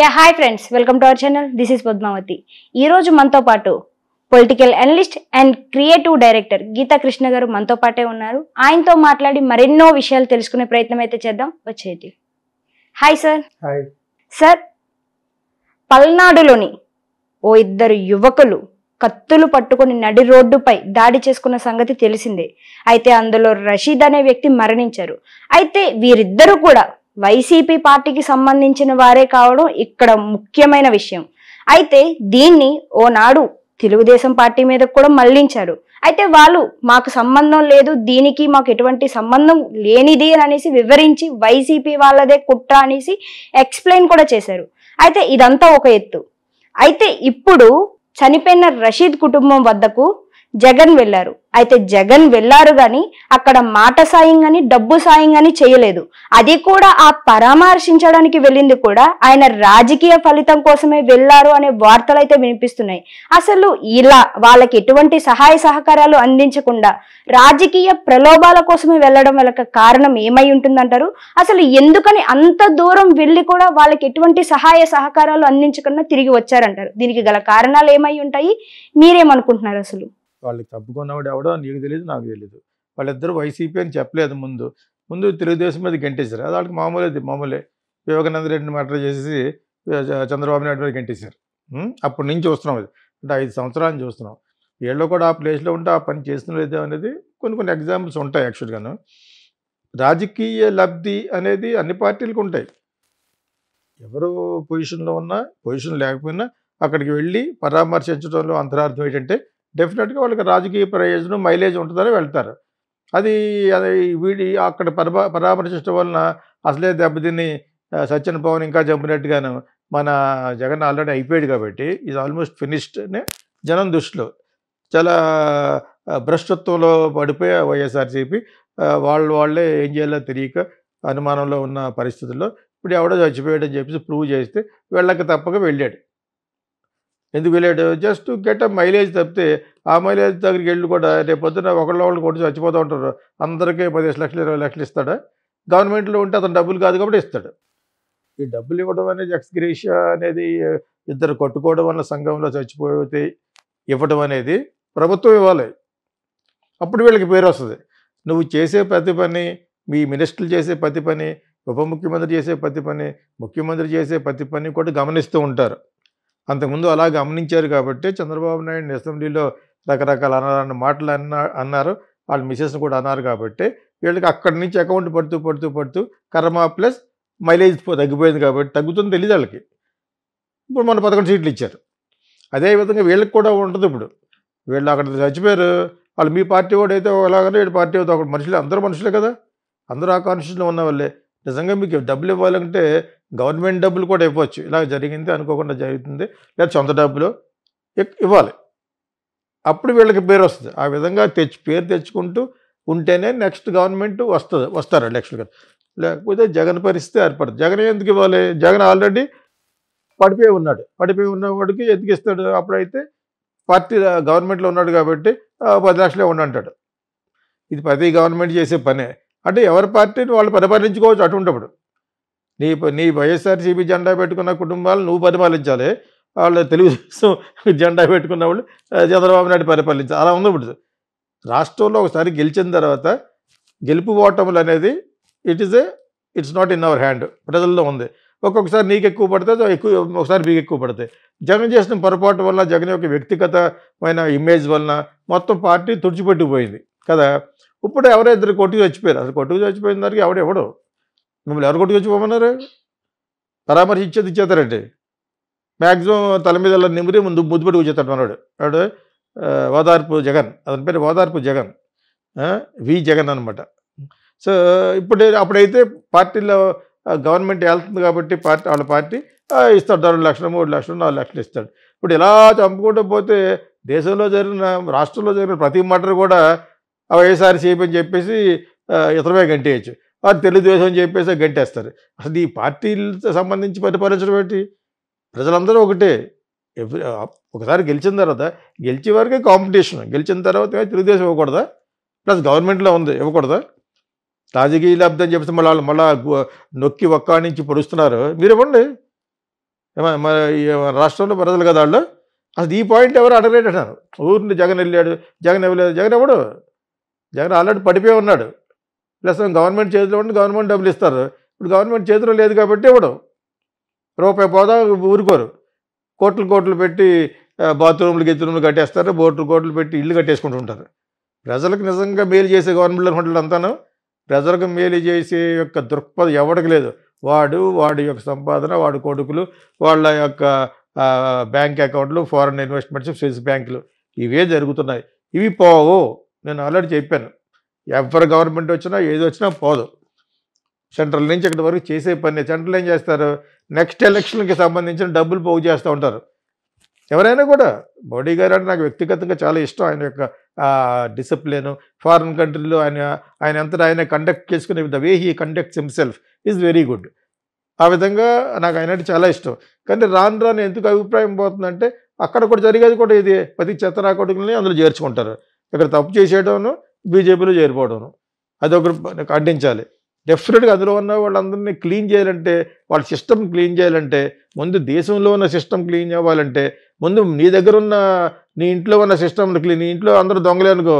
yeah hi friends welcome to our channel this is Padmavathi ఈరోజు మనతో పాటు political analyst and creative director Geeta Krishna గారు మనతో పాటే ఉన్నారు ఆయనతో మాట్లాడి మరెన్నో విషయాలు తెలుసుకునే ప్రయత్నం అయితే చేద్దాం వచ్చేది హాయ్ సార్ సార్ పల్నాడులోని ఓ ఇద్దరు యువకులు కత్తులు పట్టుకుని నడి రోడ్డుపై దాడి చేసుకున్న సంగతి తెలిసిందే అయితే అందులో రషీద్ అనే వ్యక్తి మరణించారు అయితే వీరిద్దరూ కూడా వైసీపీ పార్టీకి సంబంధించిన వారే కావడం ఇక్కడ ముఖ్యమైన విషయం అయితే దీన్ని ఓనాడు తెలుగుదేశం పార్టీ మీద కూడా మళ్లించారు అయితే వాళ్ళు మాకు సంబంధం లేదు దీనికి మాకు ఎటువంటి సంబంధం లేనిది అని అనేసి వివరించి వైసీపీ వాళ్ళదే కుట్ర అనేసి ఎక్స్ప్లెయిన్ కూడా చేశారు అయితే ఇదంతా ఒక ఎత్తు అయితే ఇప్పుడు చనిపోయిన రషీద్ కుటుంబం వద్దకు జగన్ వెళ్ళారు అయితే జగన్ వెళ్ళారు గాని అక్కడ మాట సాయం గాని డబ్బు సాయం గాని చేయలేదు అది కూడా ఆ పరామర్శించడానికి వెళ్ళింది కూడా ఆయన రాజకీయ ఫలితం కోసమే వెళ్ళారు అనే వార్తలు అయితే వినిపిస్తున్నాయి అసలు ఇలా వాళ్ళకి ఎటువంటి సహాయ సహకారాలు అందించకుండా రాజకీయ ప్రలోభాల కోసమే వెళ్ళడం వాళ్ళకి కారణం ఏమై ఉంటుందంటారు అసలు ఎందుకని అంత దూరం వెళ్ళి కూడా వాళ్ళకి ఎటువంటి సహాయ సహకారాలు అందించకుండా తిరిగి వచ్చారంటారు దీనికి గల కారణాలు ఏమై ఉంటాయి మీరేమనుకుంటున్నారు అసలు వాళ్ళకి తప్పుకున్నవాడు ఎవడో నీకు తెలియదు నాకు తెలియదు వాళ్ళిద్దరు వైసీపీ అని చెప్పలేదు ముందు ముందు తెలుగుదేశం మీద గెంటేశారు అది వాళ్ళకి అది మామూలే వివేకానంద రెడ్డిని మ్యాటర్ చేసేసి చంద్రబాబు నాయుడు మీద గెంటేశారు అప్పటి నుంచి చూస్తున్నాం అది అంటే ఐదు సంవత్సరాలు చూస్తున్నాం వీళ్ళు కూడా ఆ ప్లేస్లో ఉంటే ఆ పని లేదు అనేది కొన్ని కొన్ని ఎగ్జాంపుల్స్ ఉంటాయి యాక్చువల్గాను రాజకీయ లబ్ధి అనేది అన్ని పార్టీలకు ఉంటాయి ఎవరు పొజిషన్లో ఉన్నా పొజిషన్ లేకపోయినా అక్కడికి వెళ్ళి పరామర్శించడంలో అంతరార్థం ఏంటంటే డెఫినెట్గా వాళ్ళకి రాజకీయ ప్రయోజనం మైలేజ్ ఉంటుందని వెళ్తారు అది అది వీడి అక్కడ పరా పరామర్శించడం వలన అసలే దెబ్బతిని సత్యన్ పవన్ ఇంకా చంపినట్టుగాను మన జగన్ ఆల్రెడీ అయిపోయాడు కాబట్టి ఇది ఆల్మోస్ట్ ఫినిష్డ్ అని జనం దృష్టిలో చాలా భ్రష్టత్వంలో పడిపోయి వైఎస్ఆర్సీపీ వాళ్ళు వాళ్ళే ఏం చేయాలో తెలియక అనుమానంలో ఉన్న పరిస్థితుల్లో ఇప్పుడు ఎవడో చచ్చిపోయాడని చెప్పేసి ప్రూవ్ చేస్తే వెళ్ళక తప్పక వెళ్ళాడు ఎందుకు వెళ్ళాడు జస్ట్ గెట్ అ మైలేజ్ తప్పితే ఆ మైలేజ్ దగ్గరికి వెళ్ళి కూడా రేపు పొద్దున ఒకళ్ళ ఒకళ్ళు కొట్టి చచ్చిపోతూ ఉంటారు అందరికీ పదిహేను లక్షలు ఇరవై లక్షలు ఇస్తాడు గవర్నమెంట్లో ఉంటే అతను డబ్బులు కాదు కాబట్టి ఇస్తాడు ఈ డబ్బులు ఇవ్వడం అనేది ఎక్స్గ్రేషియా అనేది ఇద్దరు కొట్టుకోవడం వల్ల సంఘంలో చచ్చిపోతే ఇవ్వడం అనేది ప్రభుత్వం ఇవ్వాలి అప్పుడు వీళ్ళకి పేరు వస్తుంది నువ్వు చేసే ప్రతి పని మీ మినిస్టర్లు చేసే ప్రతి పని ఉప ముఖ్యమంత్రి చేసే ప్రతి పని ముఖ్యమంత్రి చేసే ప్రతి పని కూడా గమనిస్తూ ఉంటారు అంతకుముందు అలా గమనించారు కాబట్టి చంద్రబాబు నాయుడు అసెంబ్లీలో రకరకాల అనాలన్న మాటలు అన్న అన్నారు వాళ్ళ మిసెస్ని కూడా అన్నారు కాబట్టి వీళ్ళకి అక్కడి నుంచి అకౌంట్ పడుతూ పడుతూ పడుతూ కరమా ప్లస్ మైలేజ్ తగ్గిపోయింది కాబట్టి తగ్గుతుంది తెలియదు వాళ్ళకి ఇప్పుడు మన పదకొండు సీట్లు ఇచ్చారు అదేవిధంగా వీళ్ళకి కూడా ఉంటుంది ఇప్పుడు వీళ్ళు అక్కడ చచ్చిపోయారు వాళ్ళు మీ పార్టీ వాడు అయితే ఒకలాగానే వీళ్ళ పార్టీ అయితే ఒకటి మనుషులు అందరూ మనుషులే కదా అందరూ ఆకాంక్షలో ఉన్న వాళ్ళే నిజంగా మీకు డబ్బులు ఇవ్వాలంటే గవర్నమెంట్ డబ్బులు కూడా ఇవ్వచ్చు ఇలా జరిగింది అనుకోకుండా జరుగుతుంది లేదా సొంత డబ్బులు ఇవ్వాలి అప్పుడు వీళ్ళకి పేరు వస్తుంది ఆ విధంగా తెచ్చి పేరు తెచ్చుకుంటూ ఉంటేనే నెక్స్ట్ గవర్నమెంట్ వస్తుంది వస్తారు ఎలక్షన్ లేకపోతే జగన్ పరిస్థితి ఏర్పడుతుంది జగన్ ఎందుకు ఇవ్వాలి జగన్ ఆల్రెడీ పడిపోయి ఉన్నాడు పడిపోయి ఉన్నవాడికి ఎందుకు ఇస్తాడు అప్పుడైతే పార్టీ గవర్నమెంట్లో ఉన్నాడు కాబట్టి పది లక్షలే ఉండంటాడు ఇది ప్రతి గవర్నమెంట్ చేసే పనే అంటే ఎవరి పార్టీని వాళ్ళు పరిపాలించుకోవచ్చు అటువంటిప్పుడు నీ నీ వైఎస్ఆర్సీపీ జెండా పెట్టుకున్న కుటుంబాలు నువ్వు పరిపాలించాలి వాళ్ళు తెలుగుదేశం జెండా పెట్టుకున్న వాళ్ళు చంద్రబాబు నాయుడు పరిపాలించాలి అలా ఉంది ఇప్పుడు రాష్ట్రంలో ఒకసారి గెలిచిన తర్వాత గెలుపు ఓటములు అనేది it is a it's not in our hand ప్రజల్లో ఉంది ఒక్కొక్కసారి నీకు ఎక్కువ పడితే ఎక్కువ ఒకసారి మీకు ఎక్కువ పడతాయి జగన్ చేసిన పొరపాటు వల్ల జగన్ యొక్క వ్యక్తిగతమైన ఇమేజ్ వలన మొత్తం పార్టీ తుడిచిపెట్టిపోయింది కదా ఇప్పుడు ఎవరో ఇద్దరు కొట్టుకు చచ్చిపోయారు అసలు కొట్టుకు చచ్చిపోయిన దానికి ఎవడు ఎవడు మిమ్మల్ని ఎవరు కొట్టుకు వచ్చిపోమన్నారు పరామర్శ ఇచ్చేది ఇచ్చేస్తారండి మ్యాక్సిమం తల మీద నిమిరి ముందు ముద్దుపెట్టి కూర్చేస్తాడు మనవాడు వాడు ఓదార్పు జగన్ అతని పేరు ఓదార్పు జగన్ వి జగన్ అనమాట సో ఇప్పుడు అప్పుడైతే పార్టీలో గవర్నమెంట్ వెళ్తుంది కాబట్టి పార్టీ వాళ్ళ పార్టీ ఇస్తాడు రెండు లక్షలు మూడు లక్షలు నాలుగు లక్షలు ఇస్తాడు ఇప్పుడు ఇలా చంపుకుంటూ పోతే దేశంలో జరిగిన రాష్ట్రంలో జరిగిన ప్రతి మటర్ కూడా వైఎస్ఆర్సీపీ అని చెప్పేసి ఇతరమే గంటేయచ్చు వారు తెలుగుదేశం అని చెప్పేసి గంటేస్తారు అసలు ఈ పార్టీలతో సంబంధించి పరిపాలించడం ఏంటి ప్రజలందరూ ఒకటే ఒకసారి గెలిచిన తర్వాత గెలిచే వరకే కాంపిటీషన్ గెలిచిన తర్వాత తెలుగుదేశం ఇవ్వకూడదా ప్లస్ గవర్నమెంట్లో ఉంది ఇవ్వకూడదా రాజకీయ లబ్ధి అని చెప్పేసి మళ్ళీ మళ్ళీ నొక్కి ఒక్క నుంచి పొడుస్తున్నారు మీరు ఇవ్వండి రాష్ట్రంలో ప్రజలు కదా వాళ్ళు అసలు ఈ పాయింట్ ఎవరు అడగలేడు అంటారు ఊరిని జగన్ వెళ్ళాడు జగన్ ఇవ్వలేదు జగన్ ఎవడు జగన్ ఆల్రెడీ పడిపోయి ఉన్నాడు ప్లస్ గవర్నమెంట్ చేతిలో ఉంటే గవర్నమెంట్ డబ్బులు ఇస్తారు ఇప్పుడు గవర్నమెంట్ చేతిలో లేదు కాబట్టి ఇవ్వడం రూపాయి పోదా ఊరుకోరు కోట్లు కోట్లు పెట్టి బాత్రూమ్లు గిత్రూమ్లు కట్టేస్తారు బోట్లు కోట్లు పెట్టి ఇల్లు కట్టేసుకుంటుంటారు ప్రజలకు నిజంగా మేలు చేసే గవర్నమెంట్ హోటల్ అంతాను ప్రజలకు మేలు చేసే యొక్క దృక్పథం ఎవరికి లేదు వాడు వాడి యొక్క సంపాదన వాడి కొడుకులు వాళ్ళ యొక్క బ్యాంక్ అకౌంట్లు ఫారెన్ ఇన్వెస్ట్మెంట్స్ స్విస్ బ్యాంకులు ఇవే జరుగుతున్నాయి ఇవి పోవు నేను ఆల్రెడీ చెప్పాను ఎవరు గవర్నమెంట్ వచ్చినా ఏది వచ్చినా పోదు సెంట్రల్ నుంచి ఇక్కడ వరకు చేసే పని సెంట్రల్ ఏం చేస్తారు నెక్స్ట్ ఎలక్షన్కి సంబంధించిన డబ్బులు పోగు చేస్తూ ఉంటారు ఎవరైనా కూడా మోడీ గారు అంటే నాకు వ్యక్తిగతంగా చాలా ఇష్టం ఆయన యొక్క డిసిప్లిన్ ఫారిన్ కంట్రీలో ఆయన ఆయన అంతటా ఆయన కండక్ట్ చేసుకునే the way he conducts himself is very good ఆ విధంగా నాకు ఆయన అంటే చాలా ఇష్టం కానీ రాను రాను ఎందుకు అభిప్రాయం పోతుందంటే అక్కడ కూడా జరిగేది కూడా ఇది ప్రతి చెత్త రాకూడదు అందులో చేర్చుకుంటారు ఇక్కడ తప్పు చేసేయడము బీజేపీలో చేరిపోవడంను అది ఒకరు ఖండించాలి డెఫినెట్గా అందులో ఉన్న వాళ్ళందరినీ క్లీన్ చేయాలంటే వాళ్ళ సిస్టమ్ క్లీన్ చేయాలంటే ముందు దేశంలో ఉన్న సిస్టమ్ క్లీన్ అవ్వాలంటే ముందు నీ దగ్గర ఉన్న నీ ఇంట్లో ఉన్న సిస్టమ్ని క్లీన్ నీ ఇంట్లో అందరూ దొంగలే అనుకో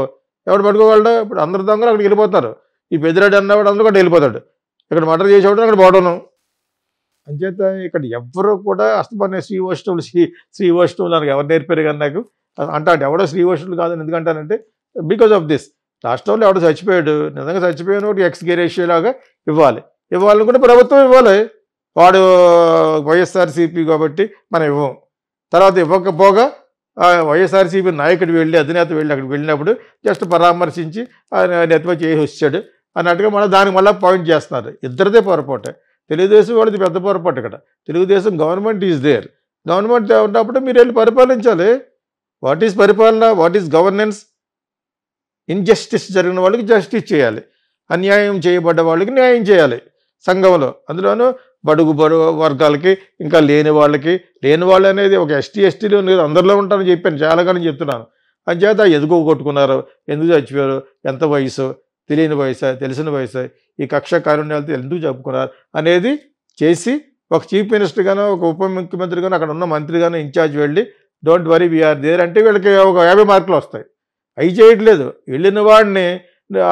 ఎవడు పట్టుకోగలడు ఇప్పుడు అందరు దొంగలు అక్కడికి వెళ్ళిపోతారు ఈ పెద్దరాడు అన్నవాడు అందరూ కూడా వెళ్ళిపోతాడు ఇక్కడ మర్డర్ చేసేవాడు అక్కడ పోవడం అంచేత ఇక్కడ ఎవరు కూడా అస్తమనే శ్రీ శ్రీ శ్రీవైష్ణవులు వైష్ణవులు నాకు ఎవరు నేర్పారు కానీ నాకు అంటాడు ఎవడో శ్రీవర్షుడు అని ఎందుకంటానంటే బికాజ్ ఆఫ్ దిస్ రాష్ట్రంలో ఎవడో చచ్చిపోయాడు నిజంగా చచ్చిపోయిన ఒకటి లాగా ఇవ్వాలి ఇవ్వాలనుకుంటే ప్రభుత్వం ఇవ్వాలి వాడు వైఎస్ఆర్సీపీ కాబట్టి మనం ఇవ్వం తర్వాత ఇవ్వకపోగా వైఎస్ఆర్సీపీ నాయకుడు వెళ్ళి అధినేత వెళ్ళి అక్కడికి వెళ్ళినప్పుడు జస్ట్ పరామర్శించి నెత్తిమ చేసి వచ్చాడు అన్నట్టుగా మన దానికి మళ్ళీ పాయింట్ చేస్తున్నారు ఇద్దరిదే పొరపాటు తెలుగుదేశం వాళ్ళది పెద్ద పొరపాటు ఇక్కడ Telugu Desam government is there government ఉన్నప్పుడు మీరు వెళ్ళి పరిపాలించాలి వాట్ ఈస్ పరిపాలన వాట్ ఈస్ గవర్నెన్స్ ఇన్జస్టిస్ జరిగిన వాళ్ళకి జస్టిస్ చేయాలి అన్యాయం చేయబడ్డ వాళ్ళకి న్యాయం చేయాలి సంఘంలో అందులోనూ బడుగు బరువు వర్గాలకి ఇంకా లేని వాళ్ళకి లేని వాళ్ళు అనేది ఒక ఎస్టీ ఎస్టీలు నేను అందరిలో ఉంటానని చెప్పాను చాలాగానే చెప్తున్నాను అంచేత ఎదుగు కొట్టుకున్నారు ఎందుకు చచ్చిపోయారు ఎంత వయసు తెలియని వయసు తెలిసిన వయసు ఈ కక్ష కారుణ్యాలతో ఎందుకు చెప్పుకున్నారు అనేది చేసి ఒక చీఫ్ మినిస్టర్ కానీ ఒక ఉప ముఖ్యమంత్రి కానీ అక్కడ ఉన్న మంత్రి కానీ ఇన్ఛార్జ్ వెళ్ళి డోంట్ వరీ వీఆర్ దేర్ అంటే వీళ్ళకి ఒక యాభై మార్కులు వస్తాయి అవి చేయట్లేదు వెళ్ళిన వాడిని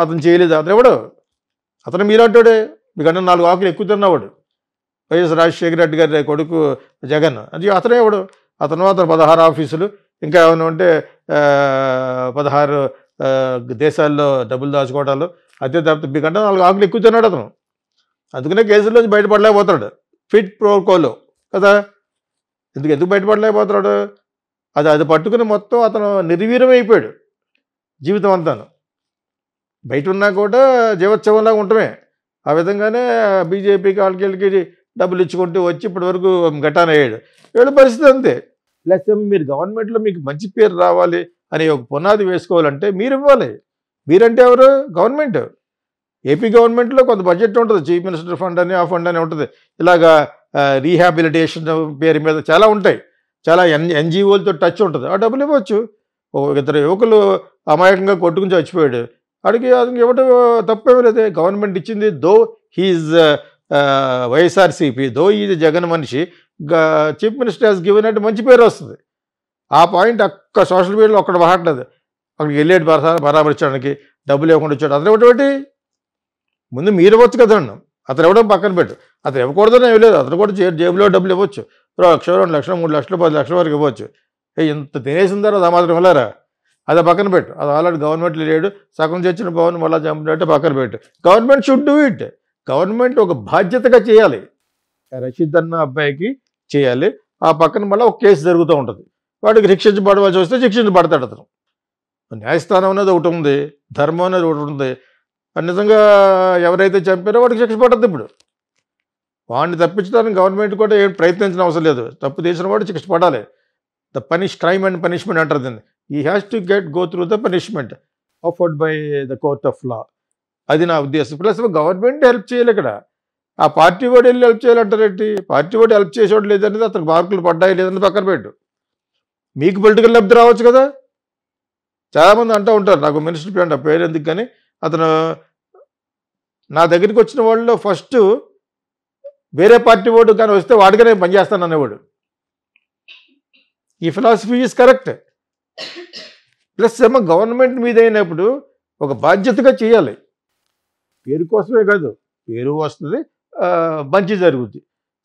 అతను చేయలేదు అతను ఎవడు అతను మీరంటాడే మీకన్నా నాలుగు ఆకులు ఎక్కువ తిన్నవాడు వైఎస్ రాజశేఖర రెడ్డి గారి కొడుకు జగన్ అది అతనే ఎవడు అతను అతను పదహారు ఆఫీసులు ఇంకా ఏమైనా ఉంటే పదహారు దేశాల్లో డబ్బులు దాచుకోవటాలు అదే తప్పితే మీకంటే నాలుగు ఆకులు ఎక్కువ తిన్నాడు అతను అందుకనే కేసుల్లోంచి బయటపడలేకపోతాడు ఫిట్ ప్రోకోలో కదా ఎందుకు ఎందుకు బయటపడలేకపోతున్నాడు అది అది పట్టుకుని మొత్తం అతను నిర్వీర్యమైపోయాడు జీవితం అంతాను బయట ఉన్నా కూడా జీవోత్సవంలాగా ఉండటమే ఆ విధంగానే బీజేపీకి వాళ్ళకి డబ్బులు ఇచ్చుకుంటూ వచ్చి ఇప్పటి వరకు ఘటాన అయ్యాడు వీళ్ళ పరిస్థితి అంతే లేకపోతే మీరు గవర్నమెంట్లో మీకు మంచి పేరు రావాలి అనే ఒక పునాది వేసుకోవాలంటే మీరు ఇవ్వాలి మీరంటే ఎవరు గవర్నమెంట్ ఏపీ గవర్నమెంట్లో కొంత బడ్జెట్ ఉంటుంది చీఫ్ మినిస్టర్ ఫండ్ అని ఆ ఫండ్ అని ఉంటుంది ఇలాగా రీహాబిలిటేషన్ పేరు మీద చాలా ఉంటాయి చాలా ఎన్ ఎన్జిఓలతో టచ్ ఉంటుంది ఆ డబ్బులు ఇవ్వచ్చు ఇద్దరు యువకులు అమాయకంగా కొట్టుకుని చచ్చిపోయాడు అడిగి అతనికి ఇవ్వటం తప్పేమీ లేదు గవర్నమెంట్ ఇచ్చింది though he's YSRCP though is Jagan మనిషి చీఫ్ మినిస్టర్ హాజ్ గివెన్ అంటే మంచి పేరు వస్తుంది ఆ పాయింట్ అక్క సోషల్ మీడియాలో ఒక్కడ వాడలేదు అక్కడికి వెళ్ళేటి పరామర్శడానికి డబ్బులు ఇవ్వకుండా వచ్చాడు అతను ఒకటి ముందు మీరు ఇవ్వచ్చు కదండి అతను ఇవ్వడం పక్కన పెట్టు అతను ఇవ్వకూడదని ఇవ్వలేదు అతను కూడా జేబులో డబ్బులు ఇవ్వచ్చు లక్ష రెండు లక్షలు మూడు లక్షలు పది లక్షల వరకు ఇవ్వచ్చు ఇంత తినేసిన తర్వాత ఆ మాత్రం వెళ్ళారా అది పక్కన పెట్టు అది ఆల్రెడీ గవర్నమెంట్ లేడు సగం చచ్చిన పవన్ మళ్ళా చంపినట్టు పక్కన పెట్టు government should do it government ఒక బాధ్యతగా చేయాలి రషీద్ అన్న అబ్బాయికి చేయాలి ఆ పక్కన మళ్ళీ ఒక కేసు జరుగుతూ ఉంటుంది వాడికి శిక్షించబడవలసి వస్తే శిక్షించబడతాడు అతను న్యాయస్థానం అనేది ఒకటి ఉంది ధర్మం అనేది ఒకటి ఉంది నిజంగా ఎవరైతే చంపారో వాడికి శిక్ష పడుతుంది ఇప్పుడు వాడిని తప్పించడానికి గవర్నమెంట్ కూడా ఏం ప్రయత్నించిన అవసరం లేదు తప్పు చేసిన వాడు చికిత్స పడాలి the punish crime and punishment అంటారు దీన్ని ఈ has to get go through the punishment afford by the court of law అది నా ఉద్దేశం ప్లస్ గవర్నమెంట్ హెల్ప్ చేయాలి ఇక్కడ ఆ పార్టీ వాడు వెళ్ళి హెల్ప్ చేయాలంటారేంటి పార్టీ వాడు హెల్ప్ చేసేవాడు లేదనేది అతనికి మార్కులు పడ్డాయి లేదని పక్కన పెట్టు మీకు పొలిటికల్ లబ్ధి రావచ్చు కదా చాలామంది అంటూ ఉంటారు నాకు మినిస్టర్ ఆ పేరు ఎందుకు కానీ అతను నా దగ్గరికి వచ్చిన వాళ్ళు ఫస్ట్ వేరే పార్టీ ఓటు కానీ వస్తే వాడిగా నేను పనిచేస్తాను అనేవాడు ఈ ఫిలాసఫీ ఈజ్ కరెక్ట్ ప్లస్ ఏమో గవర్నమెంట్ మీద అయినప్పుడు ఒక బాధ్యతగా చేయాలి పేరు కోసమే కాదు పేరు వస్తుంది మంచి జరుగుద్ది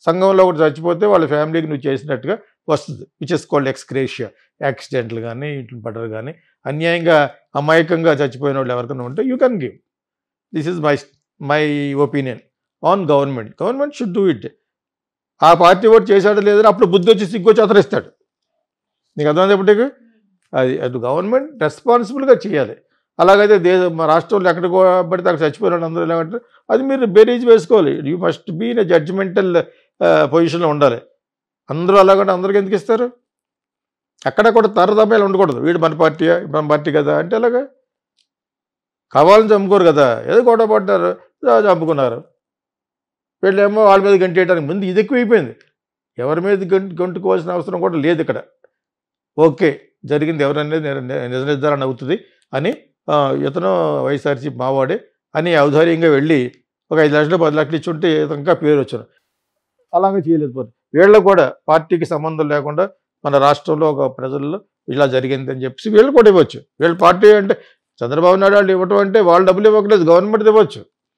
సంఘంలో ఒకటి చచ్చిపోతే వాళ్ళ ఫ్యామిలీకి నువ్వు చేసినట్టుగా వస్తుంది విచ్ ఇస్ కోల్డ్ ఎక్స్క్రేషియా యాక్సిడెంట్లు కానీ ఇంట్లో పడరు కానీ అన్యాయంగా అమాయకంగా చచ్చిపోయిన వాళ్ళు ఎవరికైనా ఉంటే you can give this is my my opinion on government government should do it ఆ పార్టీ ఓటు చేశాడో లేదని అప్పుడు బుద్ధి వచ్చి సిగ్గు అతరిస్తాడు నీకు అర్థమైంది ఇప్పటికి అది అది గవర్నమెంట్ రెస్పాన్సిబుల్గా చేయాలి అలాగైతే దేశ రాష్ట్రంలో ఎక్కడ పడితే అక్కడ చచ్చిపోయినాడు అందరూ ఎలాగంటే అది మీరు బేరీజ్ వేసుకోవాలి you must be in judgemental పొజిషన్లో ఉండాలి అందరూ అలాగంటే అందరికి ఎందుకు ఇస్తారు అక్కడ కూడా తరతమ్యాలు ఉండకూడదు వీడు మన పార్టీయా మన పార్టీ కదా అంటే అలాగా కావాలని చంపుకోరు కదా ఏదో గొడవ పడ్డారు చంపుకున్నారు వీళ్ళేమో వాళ్ళ మీద గంటేయడానికి ముందు ఇది ఎక్కువైపోయింది ఎవరి మీద గంటు గంటుకోవాల్సిన అవసరం కూడా లేదు ఇక్కడ ఓకే జరిగింది ఎవరనేది నిజ నిర్ధారణ అవుతుంది అని ఇతను వైఎస్ఆర్సీ మావాడే అని ఔదార్యంగా వెళ్ళి ఒక ఐదు లక్షలు పది లక్షలు ఇచ్చి ఉంటే ఇంకా పేరు వచ్చాను అలాగే చేయలేదు వీళ్ళు కూడా పార్టీకి సంబంధం లేకుండా మన రాష్ట్రంలో ఒక ప్రజల్లో ఇలా జరిగింది అని చెప్పేసి వీళ్ళు కూడా ఇవ్వచ్చు వీళ్ళు పార్టీ అంటే చంద్రబాబు నాయుడు వాళ్ళు ఇవ్వటం అంటే వాళ్ళు డబ్బులు ఇవ్వకలేదు గవర్నమెంట్ ఇవ్వచ్చు